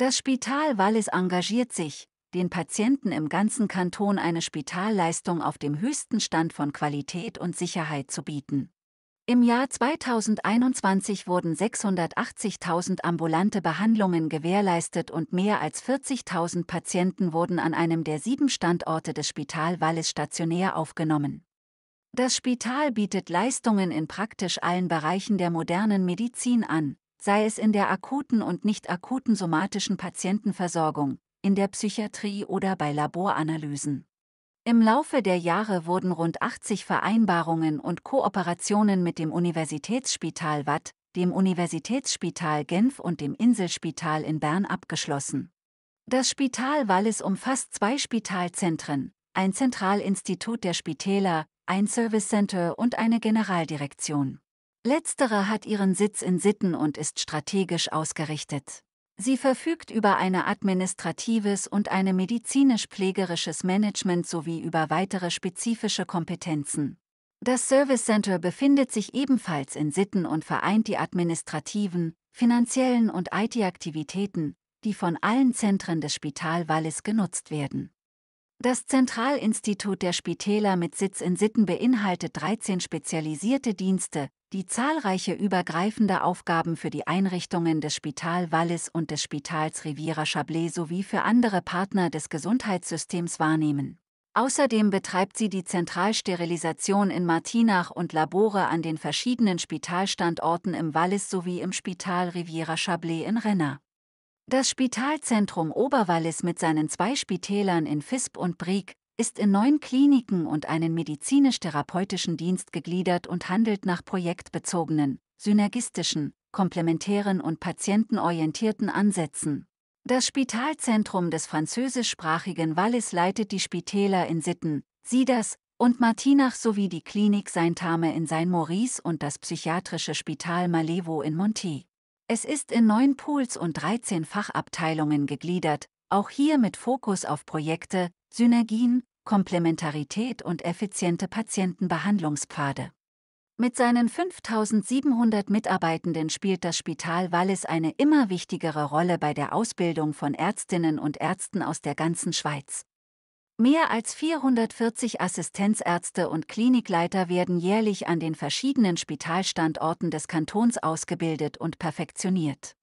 Das Spital Wallis engagiert sich, den Patienten im ganzen Kanton eine Spitalleistung auf dem höchsten Stand von Qualität und Sicherheit zu bieten. Im Jahr 2021 wurden 680.000 ambulante Behandlungen gewährleistet und mehr als 40.000 Patienten wurden an einem der sieben Standorte des Spital Wallis stationär aufgenommen. Das Spital bietet Leistungen in praktisch allen Bereichen der modernen Medizin an, sei es in der akuten und nicht akuten somatischen Patientenversorgung, in der Psychiatrie oder bei Laboranalysen. Im Laufe der Jahre wurden rund 80 Vereinbarungen und Kooperationen mit dem Universitätsspital Watt, dem Universitätsspital Genf und dem Inselspital in Bern abgeschlossen. Das Spital Wallis umfasst zwei Spitalzentren, ein Zentralinstitut der Spitäler, ein Service Center und eine Generaldirektion. Letztere hat ihren Sitz in Sitten und ist strategisch ausgerichtet. Sie verfügt über ein administratives und ein medizinisch-pflegerisches Management sowie über weitere spezifische Kompetenzen. Das Service Center befindet sich ebenfalls in Sitten und vereint die administrativen, finanziellen und IT-Aktivitäten, die von allen Zentren des Spital Wallis genutzt werden. Das Zentralinstitut der Spitäler mit Sitz in Sitten beinhaltet 13 spezialisierte Dienste, die zahlreiche übergreifende Aufgaben für die Einrichtungen des Spital Wallis und des Spitals Riviera Chablais sowie für andere Partner des Gesundheitssystems wahrnehmen. Außerdem betreibt sie die Zentralsterilisation in Martinach und Labore an den verschiedenen Spitalstandorten im Wallis sowie im Spital Riviera Chablais in Renner. Das Spitalzentrum Oberwallis mit seinen zwei Spitälern in Fisp und Brieg ist in neun Kliniken und einen medizinisch-therapeutischen Dienst gegliedert und handelt nach projektbezogenen, synergistischen, komplementären und patientenorientierten Ansätzen. Das Spitalzentrum des französischsprachigen Wallis leitet die Spitäler in Sitten, Sidas und Martinach sowie die Klinik saint Saintame in Saint-Maurice und das psychiatrische Spital Malevo in Monti. Es ist in neun Pools und 13 Fachabteilungen gegliedert, auch hier mit Fokus auf Projekte, Synergien Komplementarität und effiziente Patientenbehandlungspfade. Mit seinen 5700 Mitarbeitenden spielt das Spital Wallis eine immer wichtigere Rolle bei der Ausbildung von Ärztinnen und Ärzten aus der ganzen Schweiz. Mehr als 440 Assistenzärzte und Klinikleiter werden jährlich an den verschiedenen Spitalstandorten des Kantons ausgebildet und perfektioniert.